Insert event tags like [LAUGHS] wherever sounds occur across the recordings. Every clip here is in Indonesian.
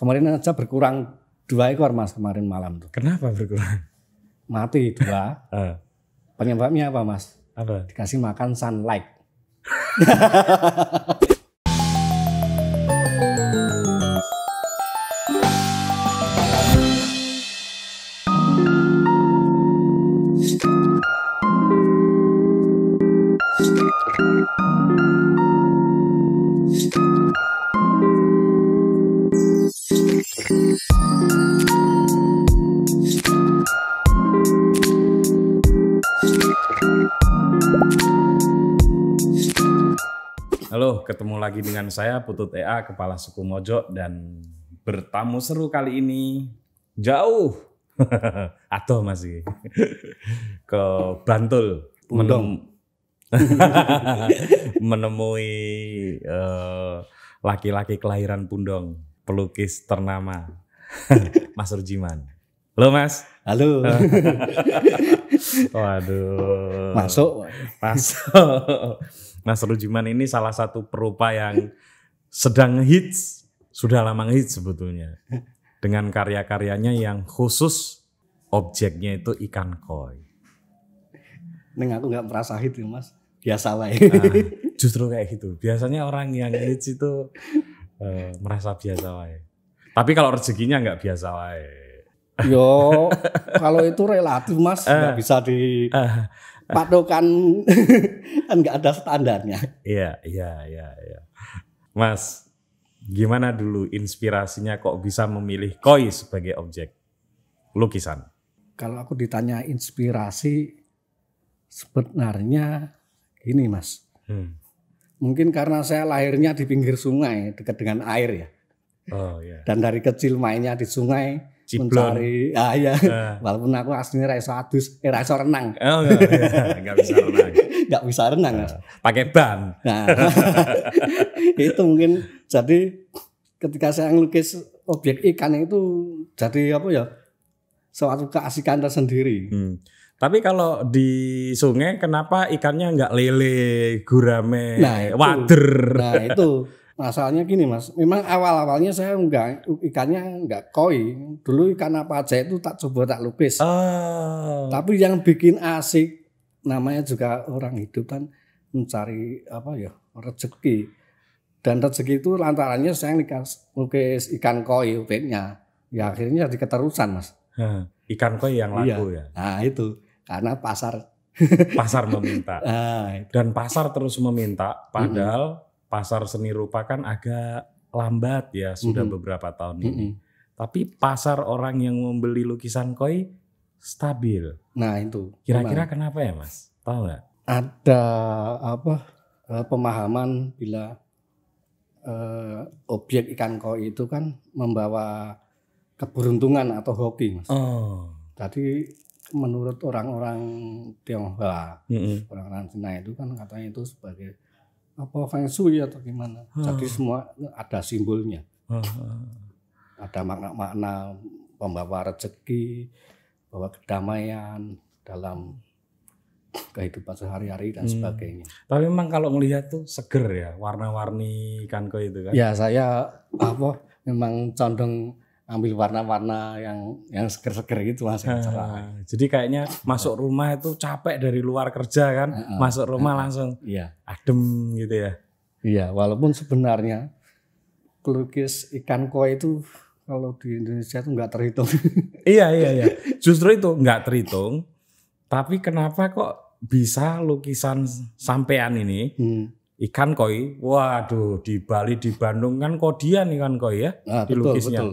Kemarin aja berkurang dua ekor mas kemarin malam tuh. Kenapa berkurang? Mati dua. [LAUGHS] Ah. Penyebabnya apa mas? Apa? Dikasih makan sunlight. [LAUGHS] lagi dengan saya Putut EA Kepala Suku Mojo dan bertamu seru kali ini jauh [LAUGHS] atau masih ke Bantul menem [LAUGHS] menemui eh, laki-laki uh, kelahiran Pundong pelukis ternama [LAUGHS] Mas Rujiman. Halo Mas. Halo. Waduh. Masuk. Masuk. Mas nah, Rujiman ini salah satu perupa yang sedang hits, sudah lama hits sebetulnya. Dengan karya-karyanya yang khusus objeknya itu ikan koi. Neng aku nggak merasa hits ya mas, biasa lah. Ya. Nah, justru kayak gitu. Biasanya orang yang hits itu uh, merasa biasa ya. Tapi kalau rezekinya nggak biasa ya. Yo, kalau itu relatif mas, nggak uh, bisa di. Uh, [LAUGHS] patokan [LAUGHS] kan nggak ada standarnya. Iya, iya, iya, iya. Mas, gimana dulu inspirasinya kok bisa memilih koi sebagai objek lukisan? Kalau aku ditanya inspirasi, sebenarnya gini, mas, hmm. mungkin karena saya lahirnya di pinggir sungai dekat dengan air ya, oh, yeah. dan dari kecil mainnya di sungai, ciblon. Mencari, ah ya. Nah. Walaupun aku aslinya raiso adus, eh raiso renang. Oh enggak, iya, iya. enggak bisa renang. enggak [LAUGHS] bisa renang. Nah, pakai ban. Nah, [LAUGHS] itu mungkin jadi ketika saya ngelukis objek ikan itu jadi apa ya suatu keasikan tersendiri. Hmm. Tapi kalau di sungai kenapa ikannya nggak lele, gurame, nah, wader? Nah itu [LAUGHS] Masalahnya gini mas, memang awal-awalnya saya enggak ikannya enggak koi. Dulu ikan apa aja itu tak coba tak lukis. Oh. Tapi yang bikin asik namanya juga orang hidup kan mencari apa ya rezeki. Dan rezeki itu lantarannya saya nikah lukis ikan koi upetnya. Ya akhirnya jadi keterusan mas. Ikan koi yang laku iya. ya. Nah itu karena pasar pasar meminta. [LAUGHS] Nah, dan pasar terus meminta padahal hmm pasar seni rupa kan agak lambat ya sudah mm -hmm. beberapa tahun mm -hmm. ini. Tapi pasar orang yang membeli lukisan koi stabil. Nah itu. Kira-kira kenapa ya mas? Tahu nggak? Ada apa eh, pemahaman bila eh, objek ikan koi itu kan membawa keberuntungan atau hoki mas. Oh. Jadi menurut orang-orang Tionghoa, mm -hmm. orang-orang Cina itu kan katanya itu sebagai apa feng shui atau gimana. Hmm. Jadi semua ada simbolnya. Hmm. Ada makna-makna pembawa rezeki, bawa kedamaian dalam kehidupan sehari-hari dan hmm. sebagainya. Tapi memang kalau melihat tuh seger ya, warna-warni kan kok itu kan. Ya saya apa memang condong ambil warna-warna yang yang seger-seger gitu mas yang cerah. Jadi kayaknya masuk rumah itu capek dari luar kerja kan, uh, uh, masuk rumah uh, langsung iya. adem gitu ya. Iya, walaupun sebenarnya pelukis ikan koi itu kalau di Indonesia itu nggak terhitung. [LAUGHS] iya iya iya, justru itu nggak terhitung. Tapi kenapa kok bisa lukisan sampean ini hmm ikan koi. Waduh, di Bali, di Bandung kan kodian ikan koi ya. Nah, di betul, lukisnya. betul.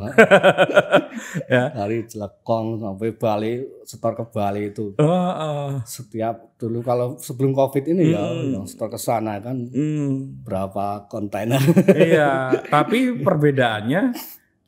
[LAUGHS] ya. Dari Jelekong sampai Bali, setor ke Bali itu. Uh, uh. Setiap dulu kalau sebelum Covid ini ya, hmm. ya, setor ke sana kan hmm. berapa kontainer. [LAUGHS] iya, tapi [LAUGHS] perbedaannya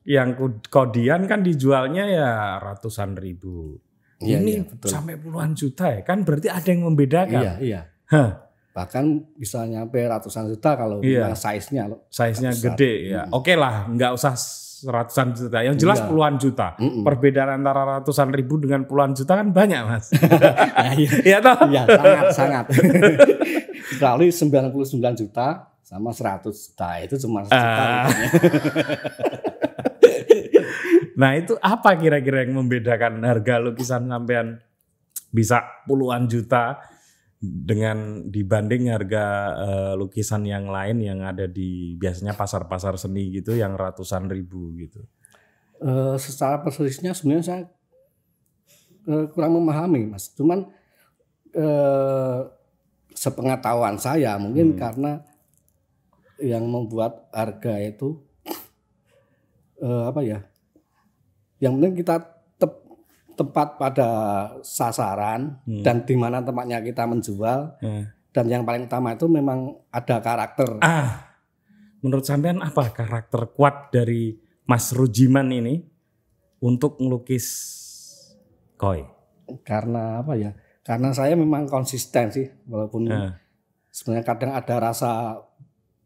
yang kodian kan dijualnya ya ratusan ribu. Iya, ini iya, betul. sampai puluhan juta ya kan berarti ada yang membedakan. Iya, iya. Hah bahkan bisa nyampe ratusan juta kalau iya. size-nya size-nya gede ya. Oke okay lah, nggak usah ratusan juta. Yang jelas iya. puluhan juta. Mm -mm. Perbedaan antara ratusan ribu dengan puluhan juta kan banyak, Mas. ya [LAUGHS] iya. iya toh? Iya, sangat sangat. [LAUGHS] puluh 99 juta sama 100 juta itu cuma sejuta. Ah. Gitu ya. [LAUGHS] nah, itu apa kira-kira yang membedakan harga lukisan sampean bisa puluhan juta dengan dibanding harga e, lukisan yang lain yang ada di biasanya pasar-pasar seni gitu yang ratusan ribu gitu. E, secara persisnya sebenarnya saya e, kurang memahami mas. Cuman e, sepengetahuan saya mungkin hmm. karena yang membuat harga itu e, apa ya? Yang penting kita tepat pada sasaran hmm. dan di mana tempatnya kita menjual hmm. dan yang paling utama itu memang ada karakter. Ah, menurut sampean apa karakter kuat dari Mas Rujiman ini untuk melukis koi? Karena apa ya? Karena saya memang konsisten sih walaupun hmm. sebenarnya kadang ada rasa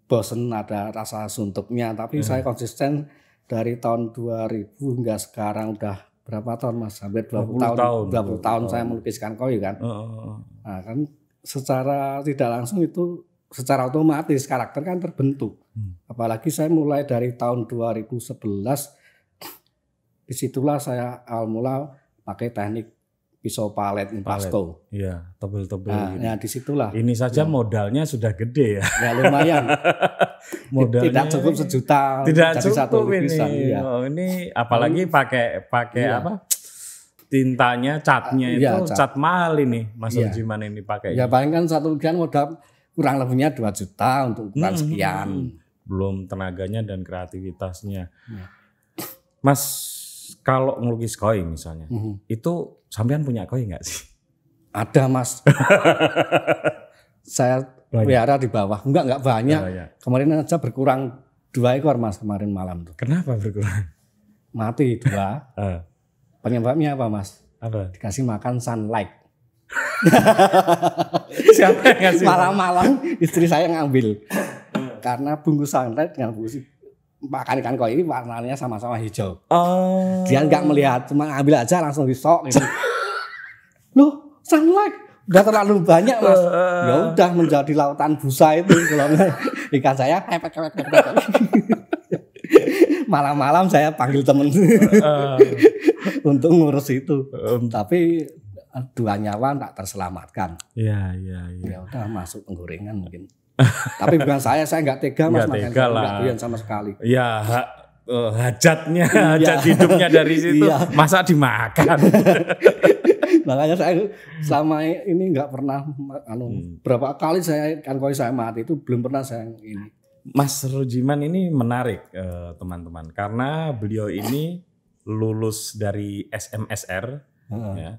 bosen, ada rasa suntuknya, tapi hmm. saya konsisten dari tahun 2000 hingga sekarang udah berapa tahun Mas? Hampir 20, 20 tahun, tahun 20 tahun, saya melukiskan koi kan. Uh, uh, uh. Nah, kan secara tidak langsung itu secara otomatis karakter kan terbentuk. Hmm. Apalagi saya mulai dari tahun 2011 disitulah saya awal mula pakai teknik pisau palet impasto. Iya, tebel-tebel. Nah, di nah disitulah. Ini saja ya. modalnya sudah gede ya. Ya lumayan. [LAUGHS] modalnya tidak cukup sejuta. Tidak cukup satu ini. ya. oh, ini apalagi pakai pakai iya. apa? Tintanya, catnya uh, iya, itu cat. cat mahal ini, Mas iya. Ujiman ini pakai. Ya paling kan satu lukisan modal kurang lebihnya dua juta untuk ukuran hmm, hmm sekian. Hmm. Belum tenaganya dan kreativitasnya. Ya. Mas kalau ngelukis koi misalnya, mm -hmm. itu sampean punya koi nggak sih? Ada mas. [LAUGHS] saya pelihara di bawah. Enggak, enggak banyak. banyak. Kemarin aja berkurang dua ekor mas kemarin malam tuh. Kenapa berkurang? Mati dua. [LAUGHS] Ah. Penyebabnya apa mas? Apa? Dikasih makan sunlight. [LAUGHS] Siapa yang ngasih? Malam-malam istri saya ngambil. Karena bungkus sunlight dengan bungkus makan ikan koi ini warnanya sama-sama hijau. Oh. Dia nggak melihat, cuma ambil aja langsung disok. Gitu. [LAUGHS] Loh, sunlight udah terlalu banyak mas. [LAUGHS] Uh. Ya udah menjadi lautan busa itu kalau [LAUGHS] ikan saya Malam-malam saya panggil temen uh. untuk ngurus itu. Um. Tapi dua nyawa tak terselamatkan. Iya, iya, iya. Ya udah masuk penggorengan mungkin. Tapi bukan saya, saya nggak tega mas nggak tega lah. Gak sama sekali. Iya, ha, uh, hajatnya, iya. hajat hidupnya dari situ. Ya. Masa dimakan? [LAUGHS] Makanya saya selama ini nggak pernah, anu, hmm. berapa kali saya kan kalau saya mati itu belum pernah saya ini. Mas Rujiman ini menarik eh, teman-teman Eh, karena beliau ini lulus dari SMSR. Hmm. Ya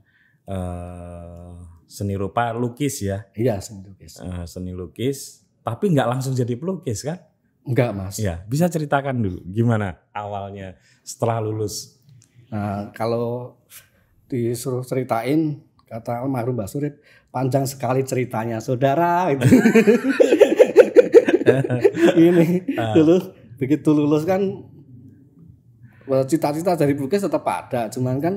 uh, seni rupa lukis ya? Iya seni lukis. Uh, seni lukis, tapi nggak langsung jadi pelukis kan? Enggak mas. Ya bisa ceritakan dulu gimana awalnya setelah lulus. Nah, kalau disuruh ceritain kata almarhum Mbak surit panjang sekali ceritanya saudara itu. [LAUGHS] ini uh. dulu begitu lulus kan eh, cita-cita dari pelukis tetap ada cuman kan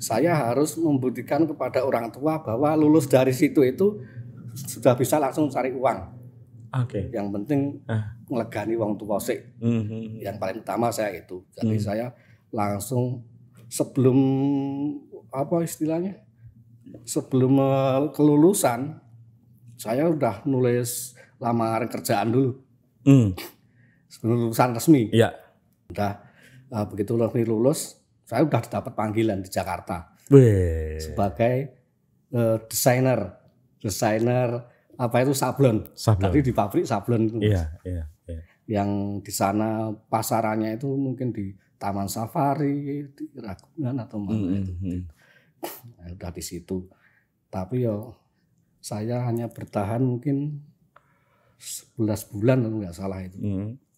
saya harus membuktikan kepada orang tua bahwa lulus dari situ itu sudah bisa langsung cari uang. Oke. Okay. Yang penting melegani ngelegani uang tua sih. Mm -hmm. Yang paling utama saya itu. Jadi mm. saya langsung sebelum apa istilahnya? Sebelum eh, kelulusan saya udah nulis lamaran kerjaan dulu. Mm. Sebelum lulusan resmi. Iya. Yeah. Udah uh, eh, begitu lulus saya udah dapat panggilan di Jakarta Weh. sebagai uh, desainer, desainer apa itu sablon. sablon. Tadi di pabrik sablon itu. Iya, iya, iya. Yang di sana pasarannya itu mungkin di Taman Safari, di Ragunan atau mana mm -hmm. itu. Hmm, hmm. Nah, udah di situ. Tapi yo saya hanya bertahan mungkin 11 bulan kalau nggak salah itu. Mm -hmm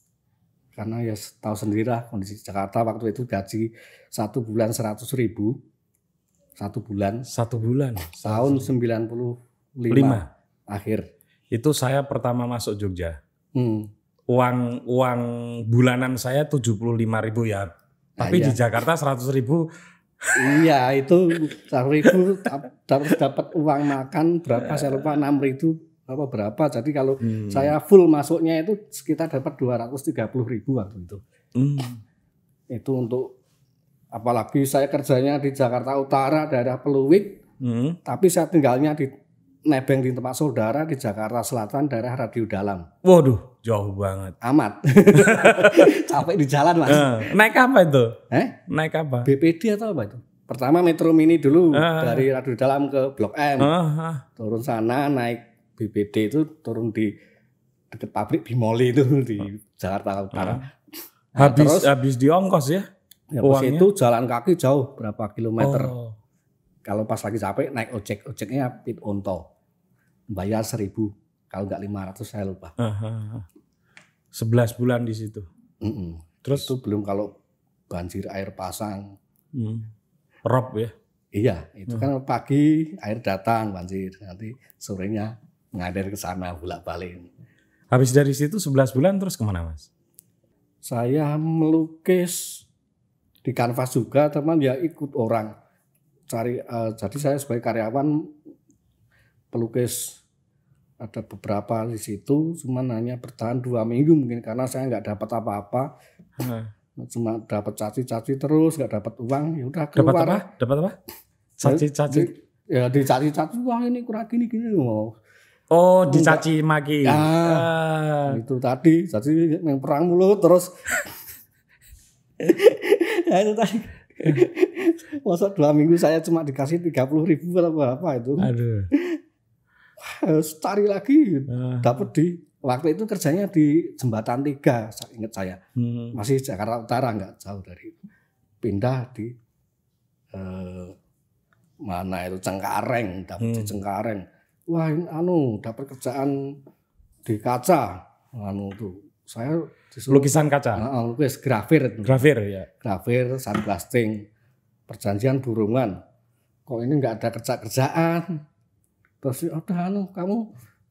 karena ya tahu sendirilah kondisi Jakarta waktu itu gaji satu bulan seratus ribu satu bulan satu bulan tahun sembilan puluh lima akhir itu saya pertama masuk Jogja hmm. uang uang bulanan saya tujuh puluh lima ribu ya tapi nah, iya. di Jakarta seratus ribu iya itu [LAUGHS] seratus ribu dapat dapat uang makan berapa iya. saya lupa enam ribu apa berapa. Jadi kalau hmm. saya full masuknya itu sekitar dapat 230 ribu waktu itu. Hmm. Itu untuk apalagi saya kerjanya di Jakarta Utara daerah Peluwik. Hmm. Tapi saya tinggalnya di nebeng di tempat saudara di Jakarta Selatan daerah Radio Dalam. Waduh, jauh banget. Amat. [LAUGHS] Capek di jalan, Mas. Uh, naik apa itu? Eh? Naik apa? BPD atau apa itu? Pertama Metro Mini dulu uh, dari Radio Dalam ke Blok M. Uh, uh. Turun sana naik BPD itu turun di dekat pabrik Bimoli itu [LAUGHS] di Jakarta Utara. Nah, habis terus, habis di ongkos ya? Ya itu jalan kaki jauh berapa kilometer. Oh. Kalau pas lagi capek naik ojek, ojeknya pit onto. Bayar seribu, kalau enggak lima ratus saya lupa. Ah, ah, ah. Sebelas bulan di situ. Mm -mm. Terus itu belum kalau banjir air pasang. Mm. Rob ya? Iya, itu hmm. kan pagi air datang banjir, nanti sorenya ngadir ke sana bolak balik. Habis dari situ 11 bulan terus kemana mas? Saya melukis di kanvas juga teman ya ikut orang cari uh, jadi saya sebagai karyawan pelukis ada beberapa di situ cuman hanya bertahan dua minggu mungkin karena saya nggak dapat apa-apa nah. cuma dapat caci-caci terus nggak dapat uang ya udah keluar dapat apa dapat apa caci-caci ya dicaci-caci wah ini kurang gini gini loh Oh, dicaci maki. Ya, ah. itu tadi caci yang perang mulu terus. ya itu tadi. Masa dua minggu saya cuma dikasih tiga puluh ribu atau berapa itu. Aduh. cari lagi, ah. dapat di waktu itu kerjanya di jembatan tiga, ingat saya hmm. masih Jakarta Utara nggak jauh dari Pindah di eh, mana itu Cengkareng, dapat hmm. di Cengkareng wah ini anu dapat kerjaan di kaca anu tuh saya disuruh, lukisan kaca nah, lukis grafir itu grafir ya grafir sandblasting perjanjian burungan kok ini nggak ada kerja kerjaan terus udah anu kamu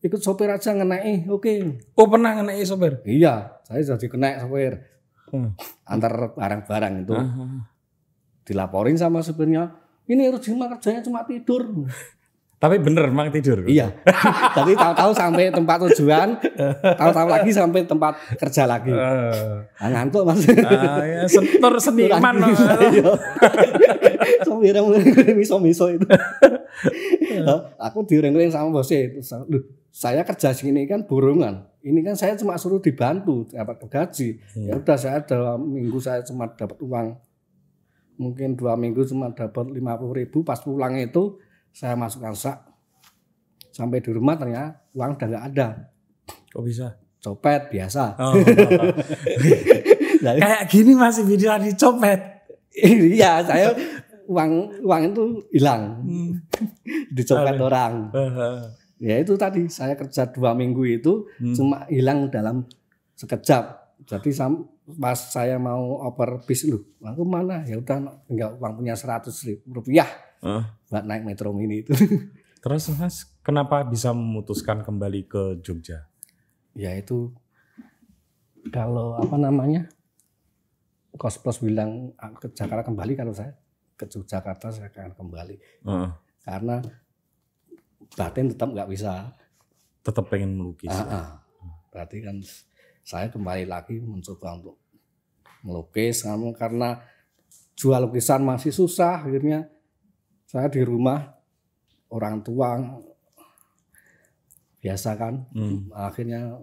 ikut sopir aja ngenai oke okay. oh pernah ngenai sopir iya saya jadi kena sopir hmm. antar barang-barang itu uh ah, -huh. Ah, ah. dilaporin sama sopirnya ini harus cuma kerjanya cuma tidur tapi bener memang tidur. Iya. [LAUGHS] Tapi tahu-tahu sampai tempat tujuan, tahu-tahu lagi sampai tempat kerja lagi. Uh. ngantuk Mas. Uh, ah, ya, sentur [LAUGHS] seniman. Sembirang iya. [LAUGHS] miso-miso itu. aku diureng-ureng sama bosnya itu. saya kerja sini kan burungan. Ini kan saya cuma suruh dibantu dapat gaji. Iya. Ya udah saya dalam minggu saya cuma dapat uang mungkin dua minggu cuma dapat lima puluh ribu pas pulang itu saya masukkan sak sampai di rumah ternyata uang udah nggak ada kok bisa copet biasa oh, Jadi, [LAUGHS] nah, kayak gini masih video bisa copet? iya saya uang uang itu hilang hmm. [LAUGHS] dicopet Aduh. orang ya itu tadi saya kerja dua minggu itu hmm. cuma hilang dalam sekejap jadi pas saya mau oper bis lu aku mana ya udah tinggal uang punya seratus ribu rupiah uh. naik metro mini itu. [LAUGHS] Terus Mas, kenapa bisa memutuskan kembali ke Jogja? Ya itu kalau apa namanya Kos Plus bilang ah, ke Jakarta kembali kalau saya ke Yogyakarta saya akan kembali uh. karena batin tetap nggak bisa tetap pengen melukis uh, uh. berarti kan saya kembali lagi mencoba untuk melukis karena jual lukisan masih susah akhirnya saya di rumah orang tua biasa kan. Hmm. Akhirnya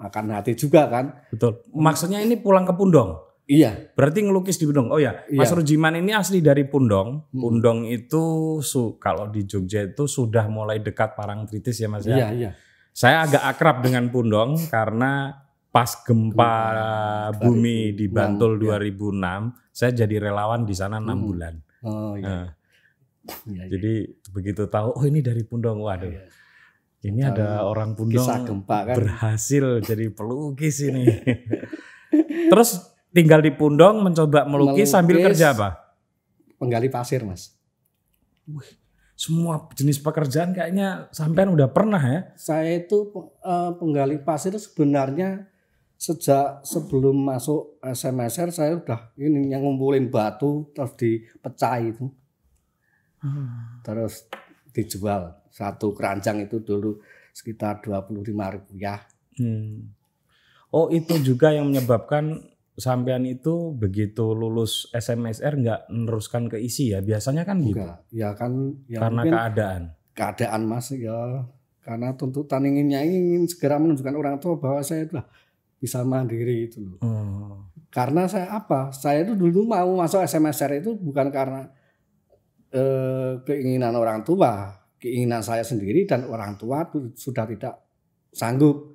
makan hati juga kan. Betul. Maksudnya ini pulang ke Pundong. Iya. Berarti ngelukis di Pundong. Oh ya, iya. Mas Rujiman ini asli dari Pundong. Hmm. Pundong itu su, kalau di Jogja itu sudah mulai dekat Parang Parangtritis ya Mas ya? iya, ya. Iya, Saya agak akrab dengan Pundong karena pas gempa bumi di Bantul 2006, iya. saya jadi relawan di sana enam hmm. bulan. Oh iya. Nah, Iya, iya. jadi ya. begitu tahu oh ini dari Pundong waduh ya. ini ada orang Pundong gempa, kan? berhasil jadi pelukis [LAUGHS] ini terus tinggal di Pundong mencoba melukis, melukis sambil kerja apa penggali pasir mas Wih, semua jenis pekerjaan kayaknya sampean udah pernah ya saya itu eh, penggali pasir sebenarnya sejak sebelum masuk SMSR saya udah ini yang ngumpulin batu terus dipecah itu Hmm. Terus dijual satu keranjang itu dulu sekitar dua puluh lima ribu ya. Hmm. Oh itu juga yang menyebabkan sampean itu begitu lulus SMSR nggak meneruskan ke isi ya biasanya kan gitu. Enggak. Ya kan. Ya karena keadaan. Keadaan mas ya karena tuntutan inginnya ingin segera menunjukkan orang tua bahwa saya itu bisa mandiri itu loh. Hmm. Karena saya apa? Saya itu dulu mau masuk SMSR itu bukan karena Eh, keinginan orang tua, keinginan saya sendiri dan orang tua sudah tidak sanggup.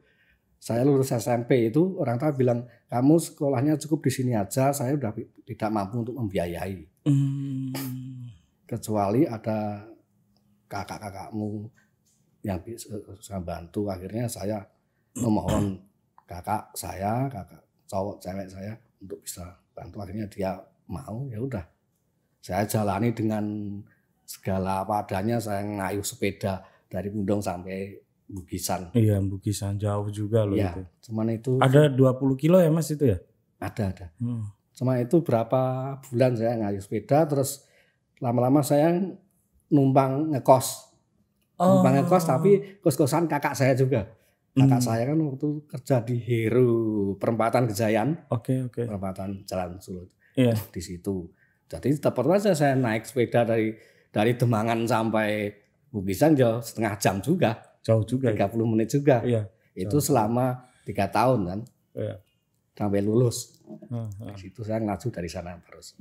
Saya lulus SMP itu orang tua bilang kamu sekolahnya cukup di sini aja, saya sudah tidak mampu untuk membiayai. Hmm. Kecuali ada kakak-kakakmu yang bisa bantu, akhirnya saya memohon kakak saya, kakak cowok cewek saya untuk bisa bantu. Akhirnya dia mau, ya udah saya jalani dengan segala apa adanya saya ngayuh sepeda dari Pundong sampai Bugisan. Iya, Bugisan jauh juga loh ya, itu. Cuman itu Ada 20 kilo ya Mas itu ya? Ada, ada. Hmm. Cuma itu berapa bulan saya ngayuh sepeda terus lama-lama saya numpang ngekos. Oh. Numpang ngekos tapi oh. kos-kosan kakak saya juga. Kakak hmm. saya kan waktu kerja di Heru, Perempatan Gejayan. Oke, okay, oke. Okay. Perempatan Jalan Sulut. Iya. Yeah. Di situ. Jadi pernah saya naik sepeda dari dari Demangan sampai Bugisan jauh ya setengah jam juga. Jauh juga. 30 ya? menit juga. Iya. Itu jauh. selama tiga tahun kan. Iya. Sampai lulus. Uh, uh. Di saya ngaju dari sana terus.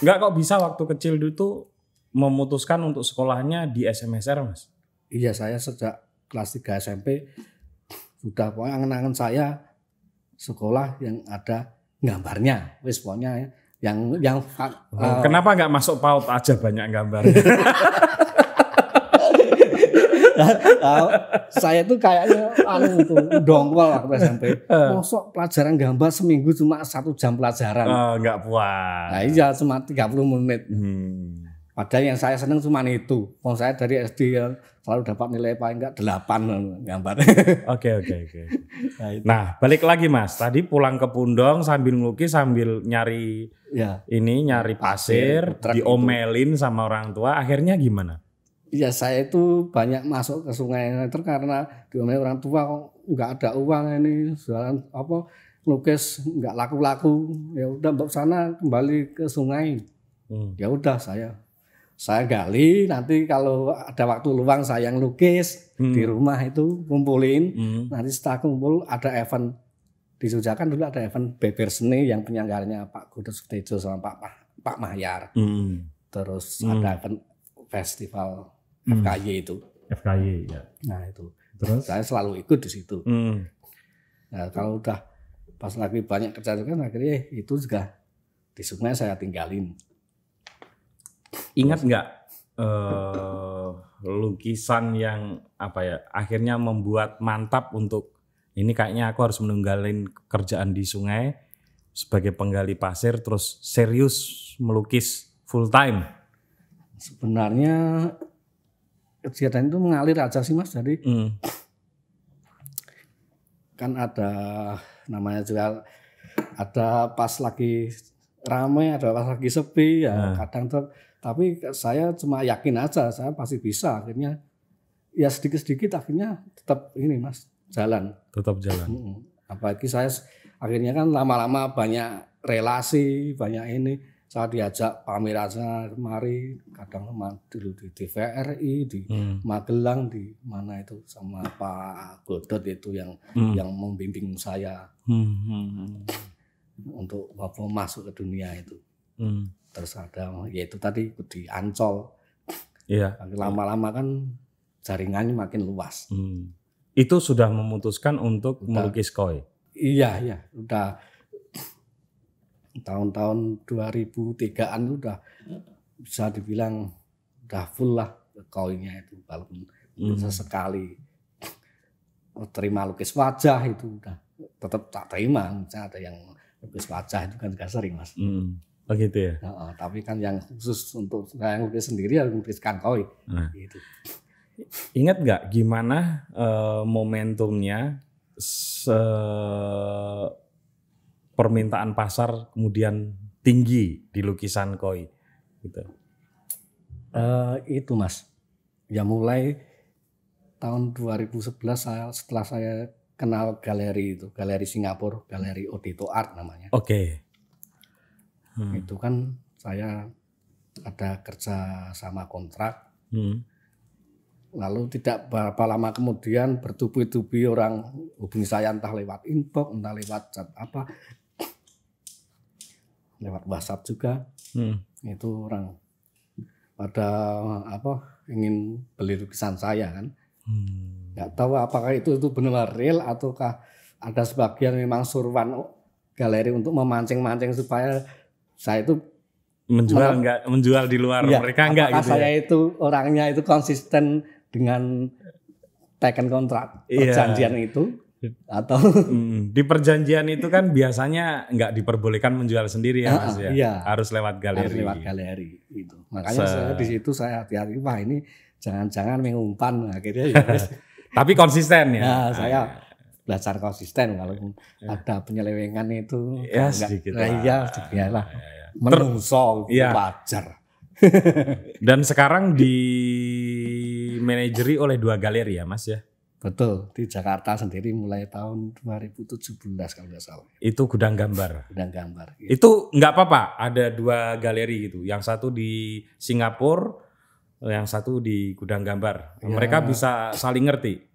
Enggak kok bisa waktu kecil itu memutuskan untuk sekolahnya di SMSR mas? Iya saya sejak kelas 3 SMP sudah pokoknya Angen-angen saya sekolah yang ada gambarnya. Wis pokoknya ya yang yang uh, kenapa nggak masuk paut aja banyak gambarnya uh, [LAUGHS] [LAUGHS] saya tuh kayaknya anu itu dongkol waktu SMP masuk pelajaran gambar seminggu cuma satu jam pelajaran oh, nggak uh, puas nah, iya cuma 30 menit hmm. Padahal yang saya seneng cuma itu. Mau saya dari SD yang selalu dapat nilai paling enggak 8 gambar. [LAUGHS] Oke oke oke. Nah, balik lagi Mas. Tadi pulang ke Pundong sambil ngelukis sambil nyari ya. ini nyari pasir, pasir diomelin itu. sama orang tua. Akhirnya gimana? Ya saya itu banyak masuk ke sungai itu karena diomelin orang tua kok enggak ada uang ini jualan apa lukis enggak laku-laku. Ya udah mbak sana kembali ke sungai. Hmm. Ya udah saya saya gali nanti kalau ada waktu luang saya yang lukis hmm. di rumah itu kumpulin hmm. nanti setelah kumpul ada event di Jogja kan dulu ada event beber seni yang penyanggarnya Pak Gudus Tejo sama Pak Pak, Pak Mahyar hmm. terus hmm. ada event festival hmm. FKY itu FKY ya nah itu terus saya selalu ikut di situ hmm. nah, kalau udah pas lagi banyak kerjaan kan akhirnya itu juga di sungai saya tinggalin Ingat nggak uh, lukisan yang apa ya akhirnya membuat mantap untuk ini kayaknya aku harus meninggalin kerjaan di sungai sebagai penggali pasir terus serius melukis full time. Sebenarnya kegiatan itu mengalir aja sih mas jadi hmm. kan ada namanya juga ada pas lagi ramai ada pas lagi sepi ya nah. kadang tuh tapi saya cuma yakin aja, saya pasti bisa. Akhirnya ya sedikit-sedikit akhirnya tetap ini mas jalan. Tetap jalan. Apalagi saya akhirnya kan lama-lama banyak relasi, banyak ini. Saya diajak pamerannya kemari, kadang dulu di TVRI, di hmm. Magelang, di mana itu sama Pak Godot itu yang hmm. yang membimbing saya Hmm. hmm, hmm. untuk apa masuk ke dunia itu. Hmm terus ada itu tadi di Ancol iya lama-lama kan jaringannya makin luas hmm. itu sudah memutuskan untuk udah, melukis koi iya iya udah tahun-tahun 2003an udah bisa dibilang udah full lah koinnya itu walaupun hmm. sesekali terima lukis wajah itu udah tetap tak terima misalnya ada yang lukis wajah itu kan gak sering mas hmm Oh gitu ya. Uh, tapi kan yang khusus untuk saya ngelukis sendiri harus ngelukis kankoi. Nah. Gitu. Ingat nggak gimana uh, momentumnya se permintaan pasar kemudian tinggi di lukisan koi gitu. Uh, itu mas, ya mulai tahun 2011 saya, setelah saya kenal galeri itu, galeri Singapura, galeri Odito Art namanya. Oke. Okay hmm. itu kan saya ada kerja sama kontrak hmm. lalu tidak berapa lama kemudian bertubi-tubi orang hubungi saya entah lewat inbox entah lewat chat apa lewat WhatsApp juga hmm. itu orang pada apa ingin beli lukisan saya kan hmm. tahu apakah itu itu benar real ataukah ada sebagian memang suruhan oh, galeri untuk memancing-mancing supaya saya itu menjual enggak menjual di luar iya, gitu ya, mereka enggak gitu. saya ya? itu orangnya itu konsisten dengan teken kontrak iya. perjanjian yeah. itu atau [LAUGHS] hmm, di perjanjian itu kan biasanya enggak diperbolehkan menjual sendiri ya mas ah, ya iya. harus lewat galeri harus lewat galeri itu makanya Se saya di situ saya hati-hati wah ini jangan-jangan mengumpan akhirnya ya [LAUGHS] tapi konsisten ya nah, saya ah, iya belajar konsisten kalau iya, ya. ada penyelewengan itu ya enggak, sedikit gitu iya sedikit lah ya, ya. menungso ya. wajar dan sekarang di manajeri oleh dua galeri ya mas ya betul di Jakarta sendiri mulai tahun 2017 kalau nggak salah itu gudang gambar gudang gambar gitu. itu nggak apa-apa ada dua galeri gitu yang satu di Singapura yang satu di gudang gambar ya. mereka bisa saling ngerti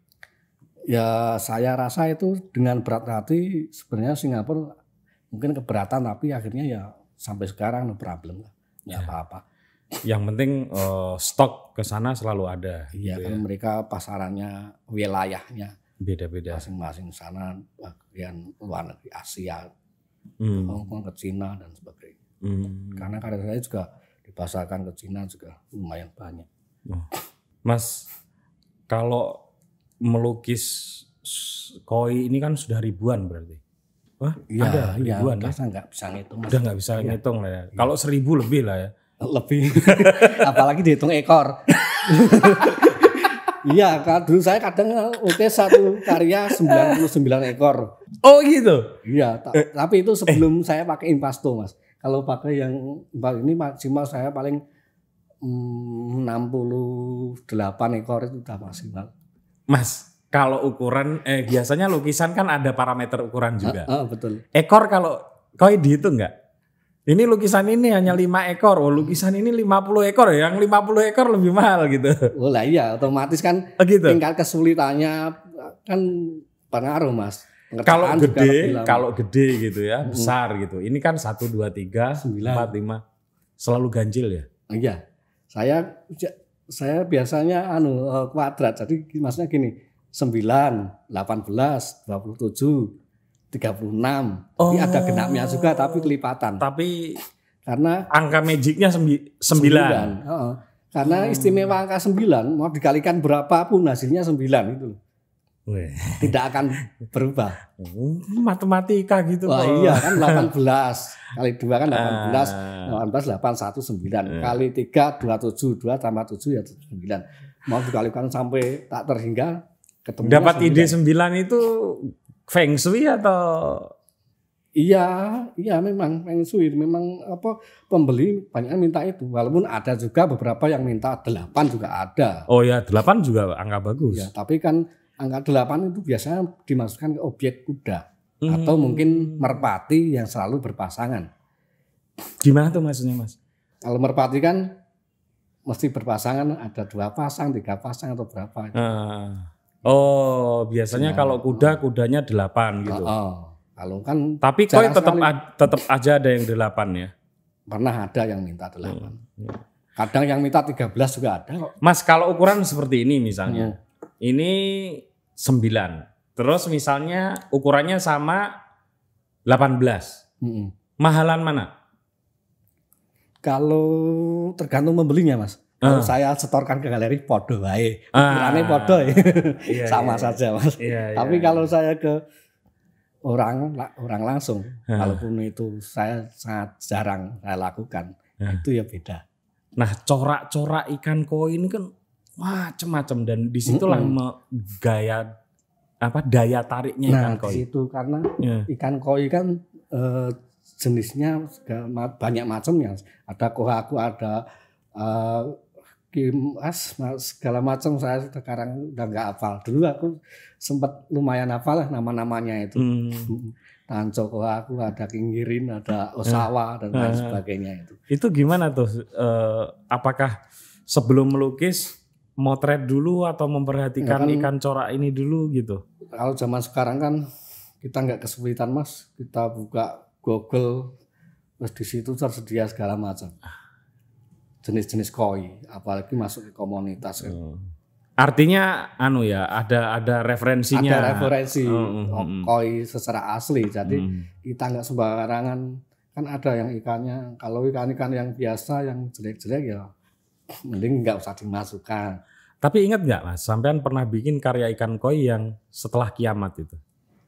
ya saya rasa itu dengan berat hati sebenarnya Singapura mungkin keberatan tapi akhirnya ya sampai sekarang no problem lah ya. apa-apa yang penting uh, stok ke sana selalu ada gitu iya gitu kan ya. mereka pasarannya wilayahnya beda-beda masing-masing sana bagian luar negeri Asia hmm. Hong ke Cina dan sebagainya hmm. karena karya saya juga dipasarkan ke Cina juga lumayan banyak oh. Mas kalau melukis koi ini kan sudah ribuan berarti. Wah, ya, ada iya, ribuan ya, masa kan? nggak bisa ngitung. Udah enggak bisa ya. ngitung lah ya. Iya. Kalau seribu lebih lah ya. Lebih. [LAUGHS] Apalagi dihitung ekor. [LAUGHS] Iya, dulu saya kadang UT satu karya 99 ekor. Oh gitu. Iya, ta eh, tapi itu eh. sebelum eh. saya pakai impasto, Mas. Kalau pakai yang ini maksimal saya paling mm, puluh 68 ekor itu udah maksimal. Mas, kalau ukuran eh biasanya lukisan kan ada parameter ukuran juga. Ah, ah betul. Ekor kalau kau dihitung enggak? Ini lukisan ini hanya 5 ekor. Oh, lukisan ini 50 ekor. Ya? Yang 50 ekor lebih mahal gitu. Oh lah iya, otomatis kan oh, gitu. tingkat kesulitannya kan pengaruh, Mas. Kalau gede, kalau gede gitu ya, besar gitu. Ini kan 1 2 3 9. 4 5 selalu ganjil ya. Ah, iya. Saya saya biasanya anu uh, kuadrat. Jadi maksudnya gini, 9, 18, 27, 36. Oh. Ini ada genapnya juga tapi kelipatan. Tapi karena angka magicnya sembi 9. -uh. Oh, karena hmm. istimewa angka 9 mau dikalikan berapapun hasilnya 9 itu. Weh. Tidak akan berubah. Hmm, matematika gitu. Wah, oh, iya kan 18 kali 2 kan 18. Ah. 18 8 1 9 kali 3 27 2 tambah 7 ya 9. Mau dikalikan sampai tak terhingga ketemu Dapat 9. ide 9 itu feng shui atau Iya, iya memang Feng Shui memang apa pembeli banyak minta itu. Walaupun ada juga beberapa yang minta 8 juga ada. Oh ya, 8 juga angka ah, bagus. Ya, tapi kan angka 8 itu biasanya dimasukkan ke objek kuda hmm. atau mungkin merpati yang selalu berpasangan. Gimana tuh maksudnya, Mas? Kalau merpati kan mesti berpasangan ada dua pasang, tiga pasang atau berapa. Gitu. Ah. Oh, biasanya nah. kalau kuda kudanya delapan gitu. Oh, oh. Kalau kan Tapi koi tetap tetap aja ada yang delapan ya. Pernah ada yang minta delapan. Hmm. Iya. Kadang yang minta 13 juga ada Mas, kalau ukuran seperti ini misalnya. Hmm. Ini 9. Terus misalnya ukurannya sama 18. Mm -hmm. Mahalan mana? Kalau tergantung membelinya, Mas. Ah. Kalau uh. saya setorkan ke galeri podo wae. Ah. Ukurannya podo ya. Iya, iya [LAUGHS] sama iya. saja, Mas. Iya, iya, Tapi kalau saya ke orang orang langsung, uh. walaupun itu saya sangat jarang saya lakukan, uh. itu ya beda. Nah, corak-corak ikan koi ini kan macem-macem dan disitulah mm -hmm. gaya apa daya tariknya nah, ikan koi itu karena yeah. ikan koi kan e, jenisnya banyak macam ya ada kohaku ada uh, eh, kimas segala macam saya sekarang udah nggak hafal dulu aku sempat lumayan hafal lah nama-namanya itu mm. [LAUGHS] Tanco aku ada Kingirin ada Osawa eh. dan lain sebagainya itu itu gimana tuh e, apakah sebelum melukis motret dulu atau memperhatikan ya kan, ikan corak ini dulu gitu? Kalau zaman sekarang kan kita nggak kesulitan mas, kita buka Google terus di situ tersedia segala macam jenis-jenis koi, apalagi masuk ke komunitas. Hmm. Artinya, anu ya, ada ada referensinya. Ada referensi hmm, hmm, hmm, hmm. koi secara asli, jadi hmm. kita nggak sembarangan kan ada yang ikannya. Kalau ikan-ikan yang biasa, yang jelek-jelek ya mending nggak usah dimasukkan. Tapi ingat nggak mas, sampean pernah bikin karya ikan koi yang setelah kiamat itu?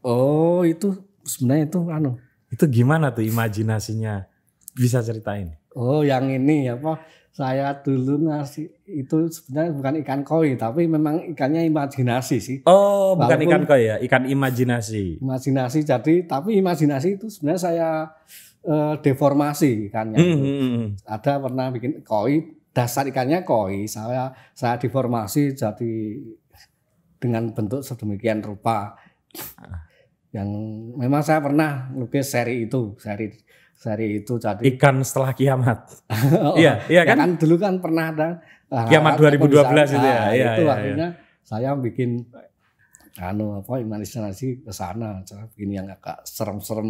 Oh itu sebenarnya itu anu. Itu gimana tuh imajinasinya? Bisa ceritain? Oh yang ini apa? Saya dulu ngasih itu sebenarnya bukan ikan koi tapi memang ikannya imajinasi sih. Oh Walaupun bukan ikan koi ya, ikan imajinasi. Imajinasi jadi tapi imajinasi itu sebenarnya saya eh, deformasi ikannya. Hmm, hmm, hmm, hmm. Ada pernah bikin koi dasar ikannya koi saya saya diformasi jadi dengan bentuk sedemikian rupa ah. yang memang saya pernah lukis seri itu seri seri itu jadi ikan setelah kiamat [LAUGHS] oh, iya iya ya kan? kan dulu kan pernah ada kiamat 2012 itu ya, ya itu ya, akhirnya ya. saya bikin anu apa imajinasi ke sana ini yang agak serem-serem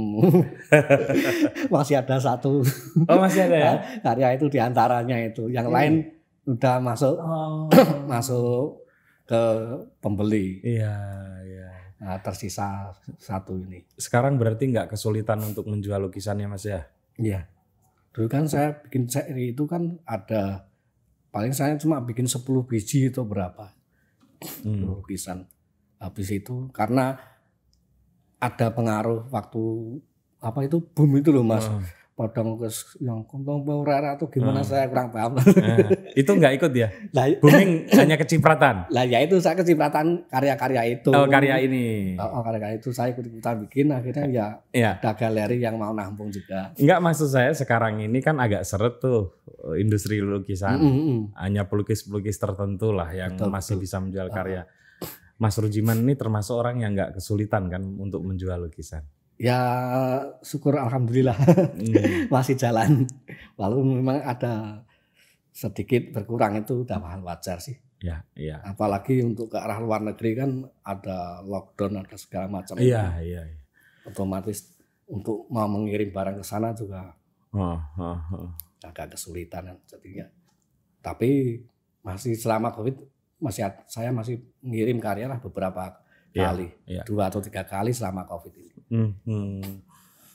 [LAUGHS] masih ada satu oh masih ada ya nah, karya itu diantaranya itu yang hmm. lain udah masuk oh. [CLEARS THROAT] masuk ke pembeli iya iya nah, tersisa satu ini sekarang berarti nggak kesulitan untuk menjual lukisannya mas ya iya dulu kan saya bikin seri itu kan ada paling saya cuma bikin 10 biji itu berapa hmm. lukisan habis itu karena ada pengaruh waktu apa itu boom itu loh mas oh. Padang ke yang kumpul rara atau gimana oh. saya kurang paham. Eh, itu nggak ikut ya? Nah, [LAUGHS] Booming hanya kecipratan. [LAUGHS] Lah ya itu saya kecipratan karya-karya itu. Oh karya ini. Oh, karya itu saya ikut ikutan bikin akhirnya ya, ya ada galeri yang mau nampung juga. Enggak maksud saya sekarang ini kan agak seret tuh eh, industri lukisan. Mm -hmm. Hanya pelukis-pelukis tertentu lah yang betul, masih bisa menjual karya. Uh -huh Mas Rujiman ini termasuk orang yang nggak kesulitan kan untuk menjual lukisan? Ya syukur alhamdulillah hmm. [LAUGHS] masih jalan. Lalu memang ada sedikit berkurang itu udah wajar sih. Ya, iya. Apalagi untuk ke arah luar negeri kan ada lockdown atau segala macam. Iya, iya. Ya. Otomatis untuk mau mengirim barang ke sana juga oh, oh, oh. agak kesulitan jadinya. Tapi masih selama covid masih saya masih mengirim karya lah beberapa iya, kali, yeah, dua atau tiga kali selama COVID ini. mm hmm.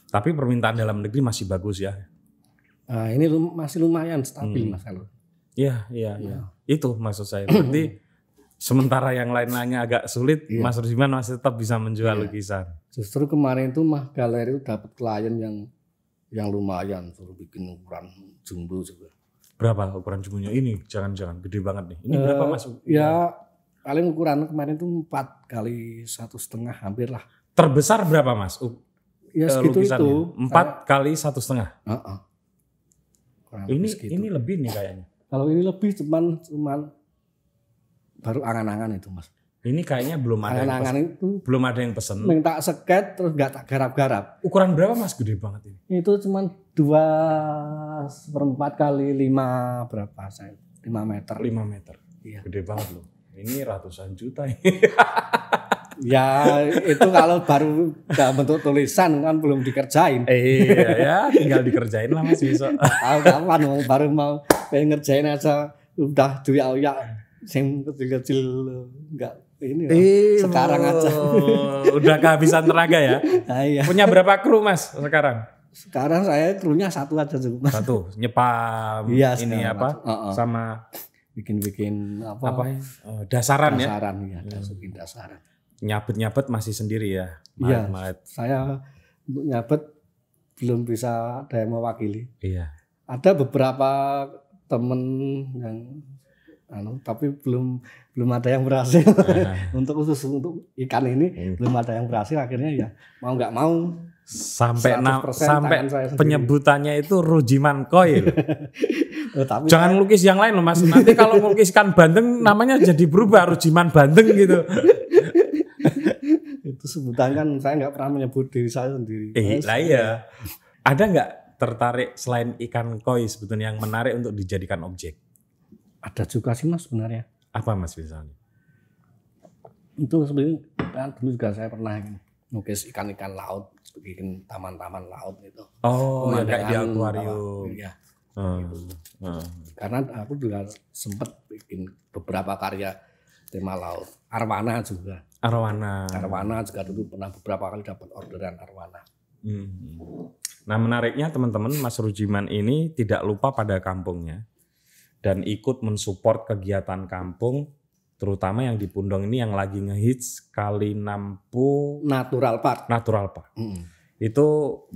Tapi permintaan dalam negeri masih bagus ya? Uh, ini lum masih lumayan stabil mm. mas Alur. Iya, iya, iya. Ah. Itu maksud saya. Berarti sementara yang lain-lainnya agak sulit, yeah. Mas Rusman masih tetap bisa menjual yeah. lukisan. Justru kemarin itu mah galeri itu dapat klien yang yang lumayan, suruh bikin ukuran jumbo juga berapa ukuran jumbunya ini? Jangan-jangan gede banget nih. Ini uh, berapa eh, mas? Ya paling ukuran kemarin itu empat kali satu setengah hampir lah. Terbesar berapa mas? U ya eh, segitu itu. Empat kali satu setengah. Uh ini segitu. ini lebih nih kayaknya. Kalau ini lebih cuman cuman baru angan-angan itu mas. Ini kayaknya belum ada angan -angan yang pesen. itu belum ada yang pesen. Minta seket terus nggak tak garap-garap. Ukuran berapa mas gede banget ini? Itu cuman dua seperempat kali lima berapa saya lima meter lima meter iya. gede banget loh ini ratusan juta [LAUGHS] ya itu kalau baru dalam bentuk tulisan kan belum dikerjain iya [LAUGHS] ya tinggal dikerjain lah mas besok tahu kapan mau baru mau pengen ngerjain aja udah duit ya sing kecil-kecil enggak ini loh, ya, iya, sekarang aja udah kehabisan tenaga ya nah, [LAUGHS] iya. punya berapa kru mas sekarang sekarang saya krunya satu aja cukup. Satu, nyepam iya, ini apa? Uh -uh. Sama bikin-bikin apa, apa ya? Eh, dasaran, dasaran ya. Dasaran ya, masukin dasaran. Nyabet-nyabet masih sendiri ya. Iya. Saya untuk nyabet belum bisa ada yang mewakili. Iya. Ada beberapa temen yang anu tapi belum belum ada yang berhasil [LAUGHS] untuk khusus untuk ikan ini hmm. belum ada yang berhasil akhirnya ya mau nggak mau sampai na, sampai penyebutannya itu rujiman Koi. [LAUGHS] Oh, Jangan saya... lukis yang lain loh Mas. Nanti kalau [LAUGHS] melukiskan Bandeng namanya jadi berubah rujiman Bandeng gitu. [LAUGHS] itu sebutan kan saya nggak pernah menyebut diri saya sendiri. Eh, lah iya. Ada nggak tertarik selain ikan koi sebetulnya yang menarik untuk dijadikan objek? Ada juga sih Mas sebenarnya. Apa Mas misalnya? Itu sebenarnya kan, dulu juga saya pernah ini gitu nukis ikan-ikan laut, bikin taman-taman laut gitu. Oh, ya, kayak di akuarium. Ya. Hmm. Gitu. Hmm. Karena aku juga sempat bikin beberapa karya tema laut. Arwana juga. Arwana. Arwana juga dulu pernah beberapa kali dapat orderan Arwana. Hmm. Nah menariknya teman-teman Mas Rujiman ini tidak lupa pada kampungnya dan ikut mensupport kegiatan kampung terutama yang di Pundong ini yang lagi ngehits kali Nampu Natural Park. Natural Park. Mm. Itu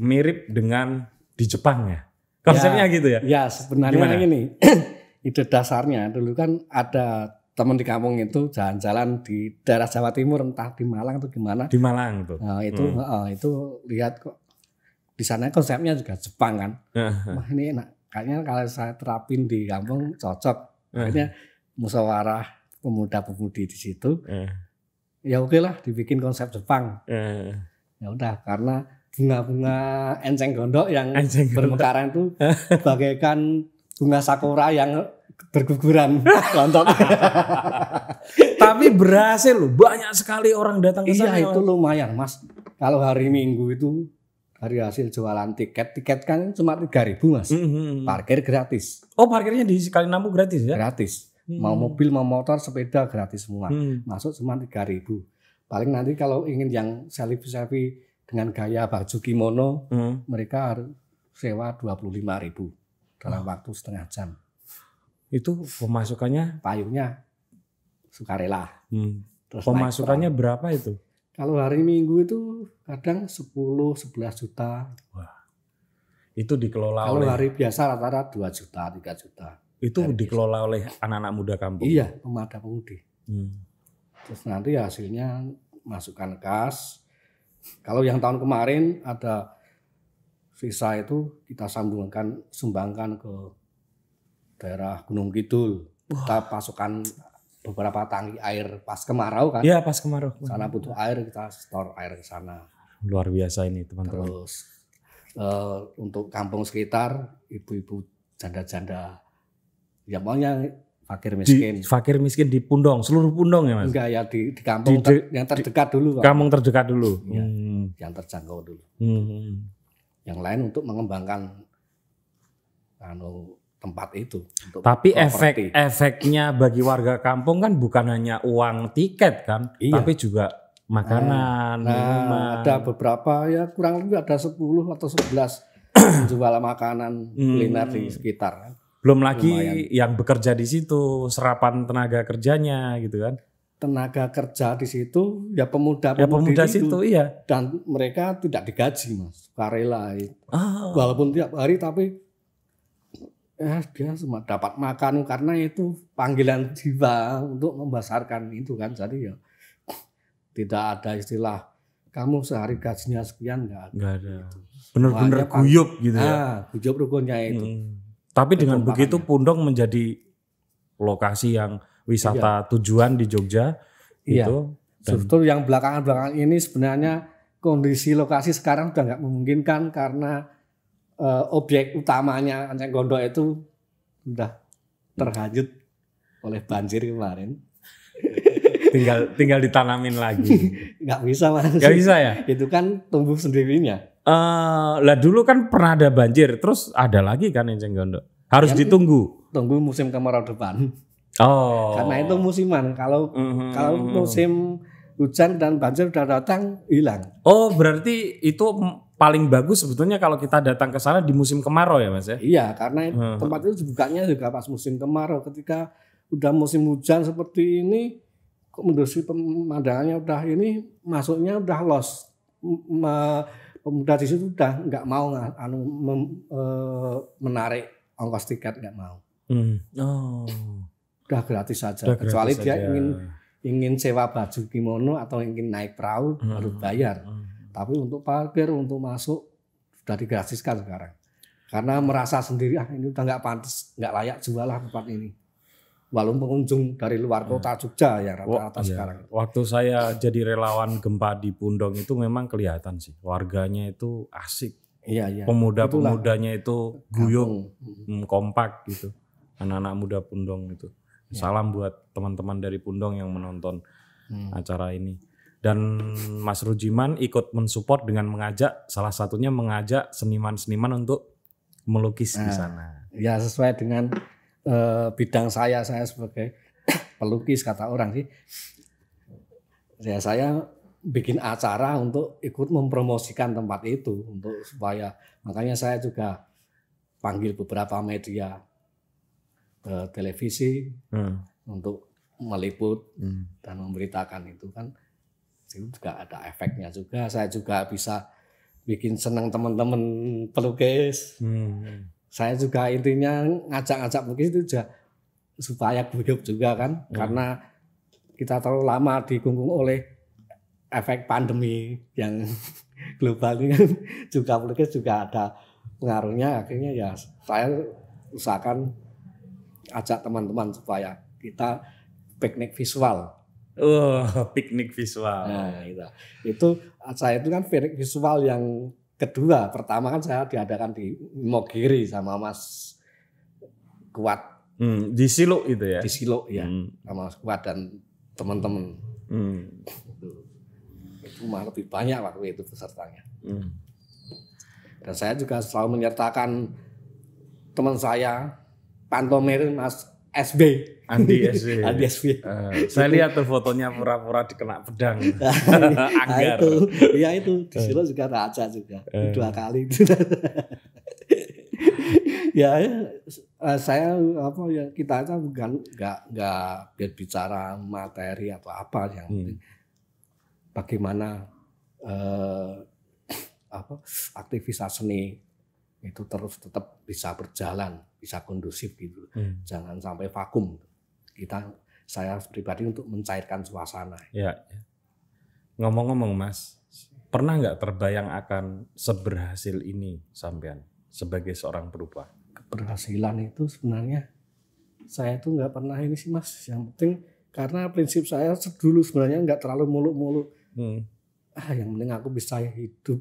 mirip dengan di Jepang ya. Konsepnya ya, gitu ya. Ya, sebenarnya Gimana? ini [CLEARS THROAT] ide dasarnya dulu kan ada teman di kampung itu jalan-jalan di daerah Jawa Timur entah di Malang atau gimana. Di Malang tuh. Nah, itu hmm. uh, itu lihat kok di sana konsepnya juga Jepang kan. [LAUGHS] Wah, ini enak. Kayaknya kalau saya terapin di kampung cocok. Kayaknya [LAUGHS] musyawarah pemuda-pemudi di situ. Eh. Ya oke lah dibikin konsep Jepang. Eh. Ya udah karena bunga-bunga enceng gondok yang enceng bermekaran itu [LAUGHS] eh. bagaikan bunga sakura yang berguguran [LAUGHS] lontok. Tapi berhasil loh, banyak sekali orang datang ke iya, sana. Iya itu lumayan mas. Kalau hari Minggu itu hari hasil jualan tiket, tiket kan cuma tiga ribu mas. Mm -hmm. Parkir gratis. Oh parkirnya di kali namu gratis ya? Gratis Hmm. Mau mobil, mau motor, sepeda gratis semua. Hmm. Masuk cuma tiga ribu Paling nanti kalau ingin yang selfie-selfie dengan gaya baju kimono, hmm. mereka harus sewa dua puluh lima ribu dalam oh. waktu setengah jam. Itu pemasukannya payungnya sukarela. Hmm. Terus pemasukannya berapa itu? Kalau hari Minggu itu kadang 10 11 juta. Wah. Itu dikelola Kalau oleh... hari biasa rata-rata 2 juta, 3 juta itu dari dikelola desa. oleh anak-anak muda kampung. Iya, pemuda pemudi. Hmm. Terus nanti hasilnya masukkan kas. Kalau yang tahun kemarin ada sisa itu kita sambungkan sumbangkan ke daerah Gunung Kidul. Wah. Kita pasukan beberapa tangki air pas kemarau kan? Iya, pas kemarau. Sana butuh air kita store air ke sana. Luar biasa ini, teman-teman. Terus uh, untuk kampung sekitar ibu-ibu janda-janda ya pokoknya fakir miskin. Di, fakir miskin di Pundong, seluruh Pundong ya mas? Enggak ya di, di kampung di, ter, yang terdekat dulu. Pak. Kampung terdekat dulu. Ya, hmm. Yang terjangkau dulu. Hmm, hmm. Yang lain untuk mengembangkan anu tempat itu. Tapi property. efek efeknya bagi warga kampung kan bukan hanya uang tiket kan, iya. tapi juga makanan, nah, nah minuman. Ada beberapa ya kurang lebih ada 10 atau 11 [CLEARS THROAT] jualan makanan hmm. kuliner hmm. di sekitar. Belum lagi Lumayan. yang bekerja di situ, serapan tenaga kerjanya gitu kan. Tenaga kerja di situ ya pemuda-pemuda ya, pemuda itu, situ iya. Dan mereka tidak digaji, Mas. Karela itu. Ya. Oh. Ah. Walaupun tiap hari tapi ya dia cuma dapat makan karena itu panggilan jiwa untuk membasarkan itu kan. Jadi ya tidak ada istilah kamu sehari gajinya sekian ada. Enggak ada. Gitu. Benar-benar guyup gitu ya. Ah, guyup rukunnya itu. Hmm tapi dengan begitu Pundong menjadi lokasi yang wisata iya. tujuan di Jogja iya. itu. Justru yang belakangan-belakangan ini sebenarnya kondisi lokasi sekarang sudah nggak memungkinkan karena e, objek utamanya Anceng Gondok itu sudah terhanyut oleh banjir kemarin. [LAUGHS] tinggal tinggal ditanamin lagi. [LAUGHS] Nggak bisa mas. Nggak bisa ya. Itu kan tumbuh sendirinya. Uh, lah dulu kan pernah ada banjir, terus ada lagi kan enceng gondok. Harus ditunggu. Tunggu musim kemarau depan. Oh. Karena itu musiman. Kalau mm-hmm. kalau mhm. musim hujan dan banjir sudah datang hilang. Oh, berarti itu paling bagus sebetulnya kalau kita datang ke sana di musim kemarau ya, Mas ya? Iya, karena hmm. tempat itu dibukanya juga pas musim kemarau. Ketika udah musim hujan seperti ini, kok mendosi pemandangannya udah ini, masuknya udah los pemuda di situ udah nggak mau anu mem, e, menarik ongkos tiket nggak mau. Hmm. Oh. Udah gratis saja. Kecuali gratis dia aja. ingin ingin sewa baju kimono atau ingin naik perahu hmm. harus bayar. Hmm. Tapi untuk parkir untuk masuk sudah digratiskan sekarang. Karena merasa sendiri ah ini udah nggak pantas, nggak layak jualah tempat ini walaupun pengunjung dari luar hmm. kota Jogja ya rata-rata iya. sekarang. Waktu saya jadi relawan gempa di Pundong itu memang kelihatan sih warganya itu asik. Iya, iya. Pemuda-pemudanya itu guyung hmm. Hmm, kompak gitu. Anak-anak muda Pundong itu. Ya. Salam buat teman-teman dari Pundong yang menonton hmm. acara ini. Dan Mas Rujiman ikut mensupport dengan mengajak salah satunya mengajak seniman-seniman untuk melukis nah, di sana. Ya sesuai dengan Eh, bidang saya saya sebagai [COUGHS] pelukis kata orang sih ya saya bikin acara untuk ikut mempromosikan tempat itu untuk supaya makanya saya juga panggil beberapa media eh, televisi hmm. untuk meliput hmm. dan memberitakan itu kan itu juga ada efeknya juga saya juga bisa bikin senang teman-teman pelukis hmm. hmm saya juga intinya ngajak-ngajak mungkin itu juga supaya guyup juga kan hmm. karena kita terlalu lama digunggung oleh efek pandemi yang [LAUGHS] global ini kan juga mungkin juga ada pengaruhnya akhirnya ya saya usahakan ajak teman-teman supaya kita piknik visual Oh, [LAUGHS] piknik visual. Nah, gitu. Itu saya itu kan piknik visual yang kedua pertama kan saya diadakan di Mogiri sama Mas Kuat hmm, di Silo itu ya di Silo ya hmm. sama Mas Kuat dan teman-teman hmm. itu mah lebih banyak waktu itu pesertanya hmm. dan saya juga selalu menyertakan teman saya pantomir Mas SB. Andi SB. [LAUGHS] Andi SB. Uh, eh, saya itu. lihat tuh fotonya pura-pura dikena pedang. [LAUGHS] Nah, [LAUGHS] Anggar. Nah, itu, ya itu di eh. Solo juga raja juga. Uh. Dua kali ya, ya saya apa ya kita aja bukan nggak nggak bicara materi atau apa yang hmm. bagaimana eh, [SNIFFS] apa aktivitas seni itu terus tetap bisa berjalan, bisa kondusif gitu. Hmm. Jangan sampai vakum. Kita saya pribadi untuk mencairkan suasana. Ya. ya. Ngomong-ngomong Mas, pernah nggak terbayang akan seberhasil ini sampean sebagai seorang perupa? Keberhasilan itu sebenarnya saya tuh nggak pernah ini sih Mas. Yang penting karena prinsip saya dulu sebenarnya nggak terlalu muluk-muluk. Hmm. Ah, yang penting aku bisa hidup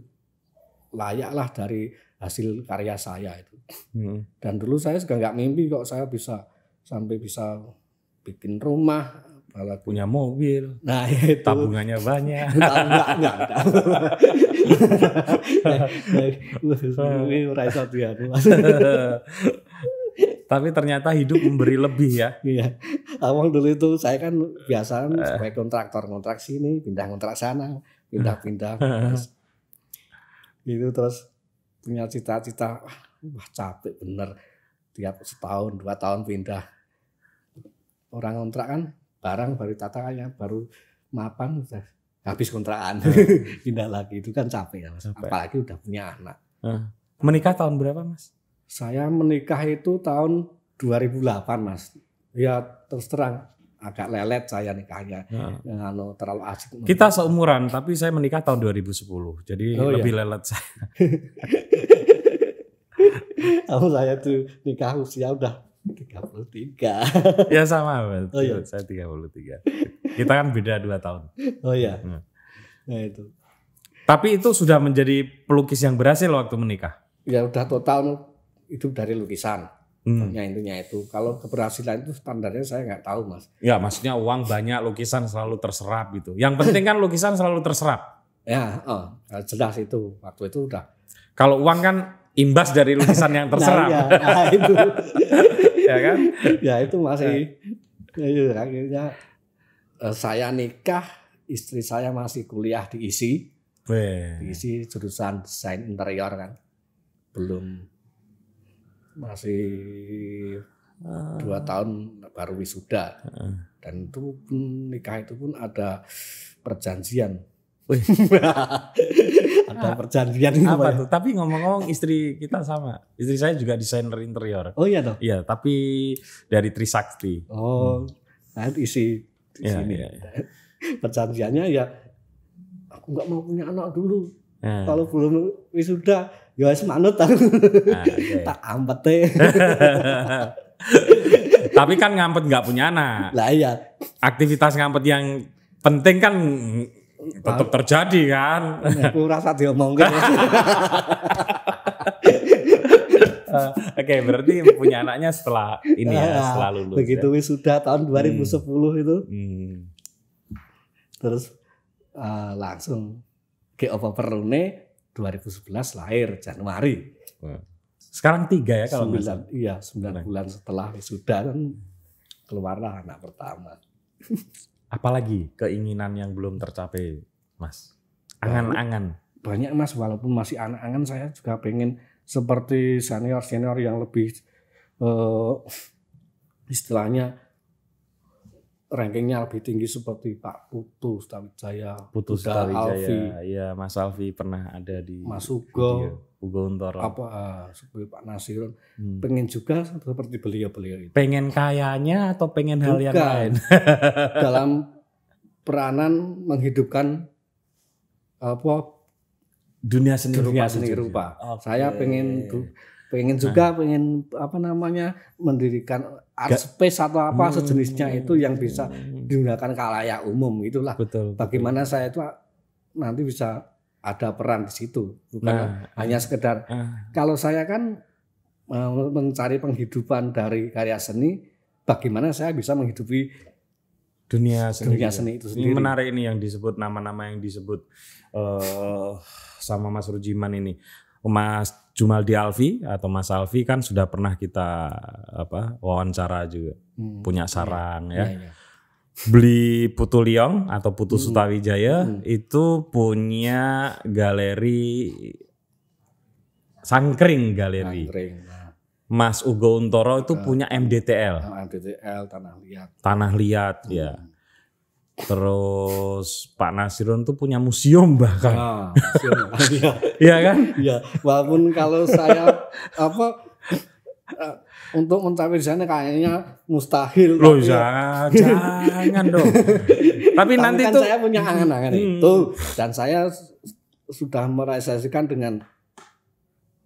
layaklah dari hasil karya saya itu. Hmm. Dan dulu saya juga nggak mimpi kok saya bisa sampai bisa bikin rumah, apalagi punya mobil. Nah, ya itu. Tabungannya banyak. [LAUGHS] enggak, enggak, [LAUGHS] [LAUGHS] Tapi ternyata hidup memberi lebih ya. Iya. Awal dulu itu saya kan biasa kan eh. sebagai kontraktor, kontrak sini, pindah kontrak sana, pindah-pindah. itu terus gitu punya cita-cita wah, capek bener tiap setahun dua tahun pindah orang kontrak kan barang baru tatakannya baru mapan udah habis kontrakan [LAUGHS] pindah lagi itu kan capek ya mas capek. apalagi udah punya anak menikah tahun berapa mas saya menikah itu tahun 2008 mas ya terus terang agak lelet saya nikahnya kalau terlalu asik. Kita seumuran tapi saya menikah tahun 2010. Jadi oh, iya. lebih iya. lelet saya. Kalau [LAUGHS] oh, saya tuh nikah usia udah 33. ya sama, betul. Oh, iya. saya 33. Kita kan beda 2 tahun. Oh iya. Hmm. Nah itu. Tapi itu sudah menjadi pelukis yang berhasil waktu menikah. Ya udah total itu dari lukisan. Hmm. intinya itu. Kalau keberhasilan itu standarnya saya nggak tahu mas. Ya maksudnya uang banyak, lukisan selalu terserap gitu. Yang penting kan lukisan selalu terserap. Ya, oh, eh, jelas itu. Waktu itu udah. Kalau uang kan imbas dari lukisan yang [LAUGHS] nah, terserap. nah, ya, [LAUGHS] nah itu. ya kan? Ya itu masih. Ya, iya. Iya, akhirnya eh, saya nikah, istri saya masih kuliah di ISI, Weh. ISI jurusan desain interior kan. Belum masih ah. dua tahun baru wisuda dan itu pun nikah itu pun ada perjanjian [LAUGHS] ada perjanjian itu apa ya? tuh? Tapi ngomong-ngomong istri kita sama. Istri saya juga desainer interior. Oh iya dong. Iya, tapi dari Trisakti. Oh. Hmm. Nah, isi di ya, sini. Ya, ya. [LAUGHS] Perjanjiannya ya aku nggak mau punya anak dulu. Hmm. Kalau belum wisuda, ya wis manut nah, iya, iya. tak ampet e. [LAUGHS] Tapi kan ngampet nggak punya anak. Lah iya. Aktivitas ngampet yang penting kan tetap nah. terjadi kan. Aku rasa diomongin. Uh, [LAUGHS] Oke, okay, berarti punya anaknya setelah ini ya, ya setelah lulus. Begitu ya. wisuda tahun 2010 hmm. itu. Hmm. Terus uh, langsung G apa perune 2011 lahir Januari. Sekarang tiga ya kalau sembilan, iya sembilan nah. bulan setelah wisuda kan keluarlah anak pertama. [LAUGHS] Apalagi keinginan yang belum tercapai, Mas? Angan-angan. Banyak Mas, walaupun masih anak-angan saya juga pengen seperti senior-senior yang lebih uh, istilahnya rankingnya lebih tinggi seperti Pak Putu Stawijaya, Putu Stawijaya, Alfi, ya Mas Alfi pernah ada di Mas Ugo, video. Ugo Untoro, apa ah, seperti Pak Nasirun, hmm. pengen juga seperti beliau-beliau itu. Pengen kayanya atau pengen Bukan. hal yang lain? [LAUGHS] dalam peranan menghidupkan apa dunia seni dunia rupa, seni rupa. Okay. Saya pengen pengen juga nah. pengen apa namanya mendirikan art Gak. space atau apa hmm. sejenisnya itu yang bisa digunakan kalayak umum itulah. Betul. Bagaimana saya itu nanti bisa ada peran di situ bukan nah, hanya ah. sekedar ah. kalau saya kan eh, mencari penghidupan dari karya seni bagaimana saya bisa menghidupi dunia seni, dunia gitu ya? seni itu sendiri. Ini menarik ini yang disebut nama-nama yang disebut uh, sama Mas Rujiman ini. Mas Jumaldi Alfi atau Mas Alfi kan sudah pernah kita apa wawancara juga hmm. punya iya. sarang ya. ya. ya, ya. Beli Putu Liong atau Putu hmm. Sutawijaya hmm. itu punya galeri Sangkring Galeri. Sangkring. Nah. Mas Ugo Untoro itu uh, punya MDTL. Oh, MDTL tanah liat. Tanah liat ya. hmm. ya. Terus Pak Nasirun tuh punya museum bahkan. Ah, museum. [LAUGHS] Iya. iya kan? Iya. Walaupun kalau saya apa eh, untuk mencapai di sana kayaknya mustahil. Loh jangan, jangan dong. [LAUGHS] Tapi, Tapi nanti kan tuh saya punya angan-angan hmm. itu dan saya sudah merealisasikan dengan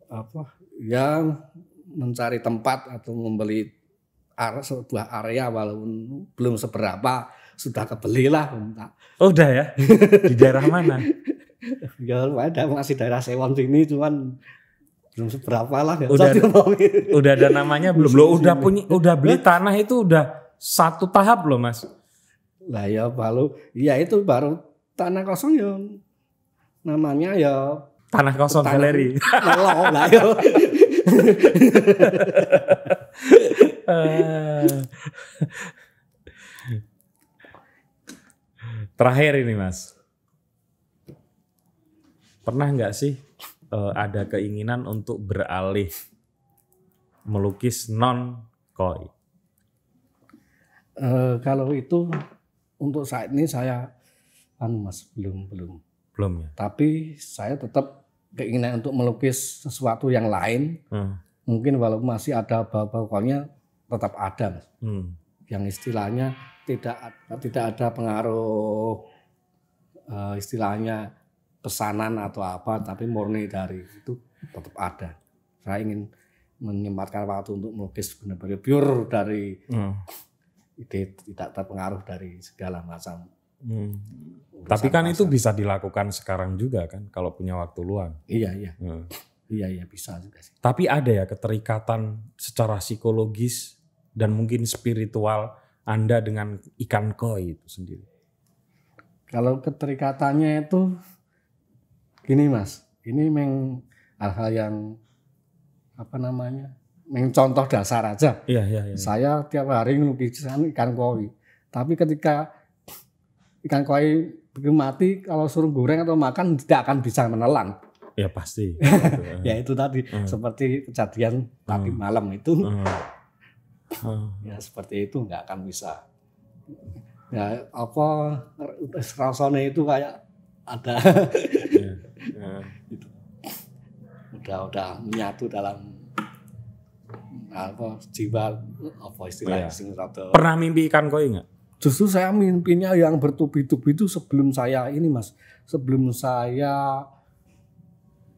apa? Yang mencari tempat atau membeli sebuah area walaupun belum seberapa sudah kebeli lah. Oh, udah ya? [LAUGHS] Di daerah mana? ya ada masih daerah Sewon sini cuman belum seberapa lah ya. udah, udah ada namanya belum lo udah punya udah beli [LAUGHS] tanah itu udah satu tahap loh mas lah ya baru ya itu baru tanah kosong ya namanya ya tanah kosong galeri [LAUGHS] lah ya eh. Terakhir ini mas, pernah nggak sih uh, ada keinginan untuk beralih melukis non koi? Uh, eh, kalau itu untuk saat ini saya anu mas belum belum belum ya. Tapi saya tetap keinginan untuk melukis sesuatu yang lain. Hmm. Mungkin walaupun masih ada bau-bau tetap ada mas. Hmm. Yang istilahnya tidak tidak ada pengaruh uh, istilahnya pesanan atau apa tapi murni dari itu tetap ada saya ingin menyempatkan waktu untuk melukis benar-benar pure dari hmm. ide tidak terpengaruh dari segala macam hmm. tapi kan pasar. itu bisa dilakukan sekarang juga kan kalau punya waktu luang iya iya hmm. iya iya bisa juga sih tapi ada ya keterikatan secara psikologis dan mungkin spiritual anda dengan ikan koi itu sendiri? Kalau keterikatannya itu gini mas, ini meng hal-hal yang apa namanya, meng contoh dasar aja. Iya, iya, iya. Saya tiap hari ngelukisan ikan koi, tapi ketika ikan koi mati kalau suruh goreng atau makan tidak akan bisa menelan. Ya pasti. [LAUGHS] ya itu tadi hmm. seperti kejadian tadi hmm. malam itu hmm hmm. ya seperti itu nggak akan bisa ya apa rasanya itu kayak ada ya, ya. itu udah udah menyatu dalam apa jiwa apa istilahnya oh, pernah mimpi ikan koi iya nggak justru saya mimpinya yang bertubi-tubi itu sebelum saya ini mas sebelum saya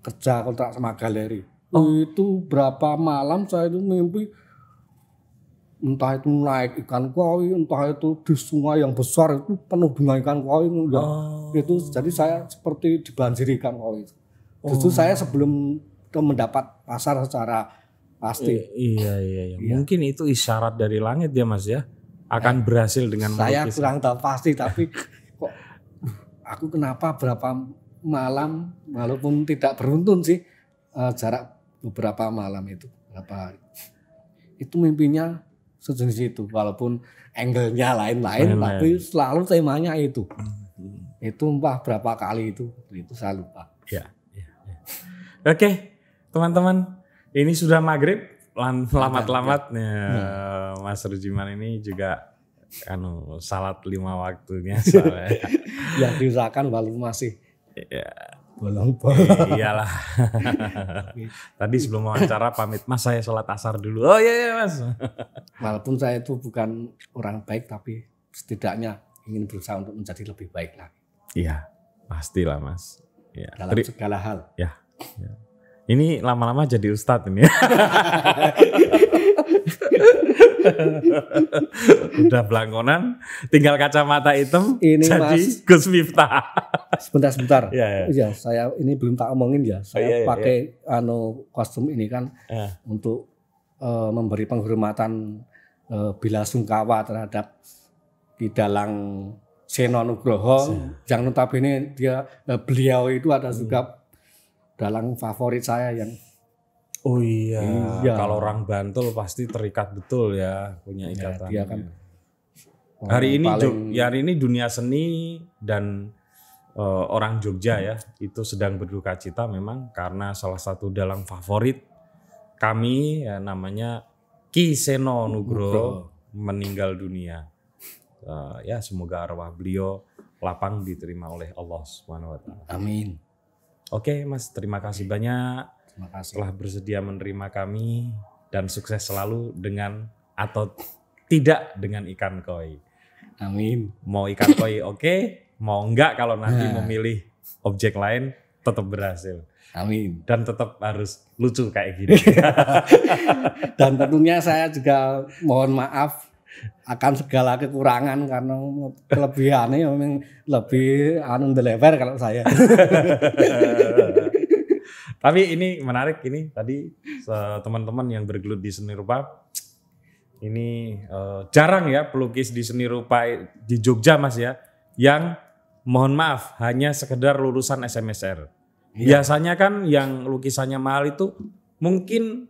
kerja kontrak sama galeri oh. itu berapa malam saya itu mimpi entah itu naik ikan koi, entah itu di sungai yang besar itu penuh dengan ikan koi. Ya. Oh. Itu jadi saya seperti dibanjiri ikan koi. Justru oh. saya sebelum mendapat pasar secara pasti. I iya, iya, iya, iya. Mungkin itu isyarat dari langit ya Mas ya. Akan ya, berhasil dengan Saya melukis. kurang tahu pasti tapi [LAUGHS] kok aku kenapa berapa malam walaupun tidak beruntun sih uh, jarak beberapa malam itu berapa itu mimpinya sejenis itu walaupun angle-nya lain-lain tapi selalu temanya itu hmm. itu entah berapa kali itu itu saya lupa ya, ya, ya. oke okay, teman-teman ini sudah maghrib lamat-lamat ya. ya hmm. Mas Rujiman ini juga anu salat lima waktunya [LAUGHS] ya diusahakan walaupun masih ya bolang bolang eh, iyalah tadi sebelum wawancara pamit mas saya sholat asar dulu oh iya iya mas walaupun saya itu bukan orang baik tapi setidaknya ingin berusaha untuk menjadi lebih baik lagi iya pastilah mas ya. dalam Teri segala hal ya, ya. Ini lama-lama jadi ustadz ini. [LAUGHS] Udah belangkonan, tinggal kacamata hitam ini jadi mas, Gus Miftah. Sebentar-sebentar. [LAUGHS] Iya, ya. ya, saya ini belum tak omongin ya. Oh saya oh, iya, iya, pakai iya. anu kostum ini kan ya. untuk uh, memberi penghormatan uh, bila sungkawa terhadap di dalam Seno Nugroho iya. yang notabene dia eh, beliau itu ada juga hmm dalang favorit saya yang Oh iya. iya. Kalau orang Bantul pasti terikat betul ya punya iya, ikatan. Ya, kan nah, hari ini paling... ya hari ini dunia seni dan uh, orang Jogja ya itu sedang berduka cita memang karena salah satu dalang favorit kami ya namanya Ki Seno Nugro meninggal dunia. Uh, ya semoga arwah beliau lapang diterima oleh Allah Subhanahu wa taala. Amin. Oke Mas, terima kasih banyak terima kasih. telah bersedia menerima kami dan sukses selalu dengan atau tidak dengan ikan koi. Amin. Mau ikan koi [LAUGHS] oke, okay. mau enggak kalau nanti nah. memilih objek lain tetap berhasil. Amin. Dan tetap harus lucu kayak gini. [LAUGHS] dan tentunya saya juga mohon maaf akan segala kekurangan karena kelebihannya memang lebih anu deliver kalau saya. [LAUGHS] Tapi ini menarik ini tadi teman-teman yang bergelut di seni rupa ini uh, jarang ya pelukis di seni rupa di Jogja Mas ya yang mohon maaf hanya sekedar lulusan SMSR. Iya. Biasanya kan yang lukisannya mahal itu mungkin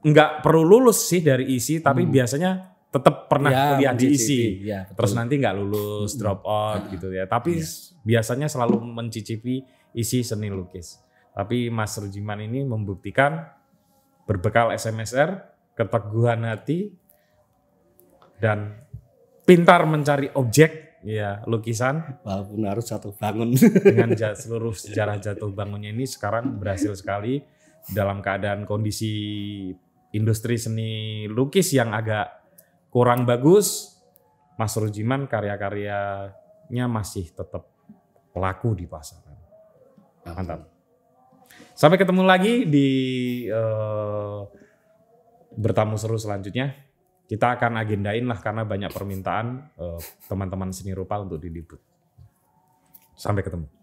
nggak perlu lulus sih dari isi tapi hmm. biasanya tetap pernah ya, kuliah di ISI. Ya, Terus nanti nggak lulus, hmm. drop out gitu ya. Tapi ya. biasanya selalu mencicipi isi seni lukis. Tapi Mas Rujiman ini membuktikan berbekal SMSR, keteguhan hati dan pintar mencari objek ya lukisan walaupun harus satu bangun dengan [LAUGHS] seluruh sejarah jatuh bangunnya ini sekarang berhasil sekali dalam keadaan kondisi industri seni lukis yang agak kurang bagus, Mas Rujiman karya-karyanya masih tetap laku di pasaran. Mantap. Sampai ketemu lagi di uh, bertamu seru selanjutnya. Kita akan agendain lah karena banyak permintaan eh, teman-teman uh, seni rupa untuk diliput. Sampai ketemu.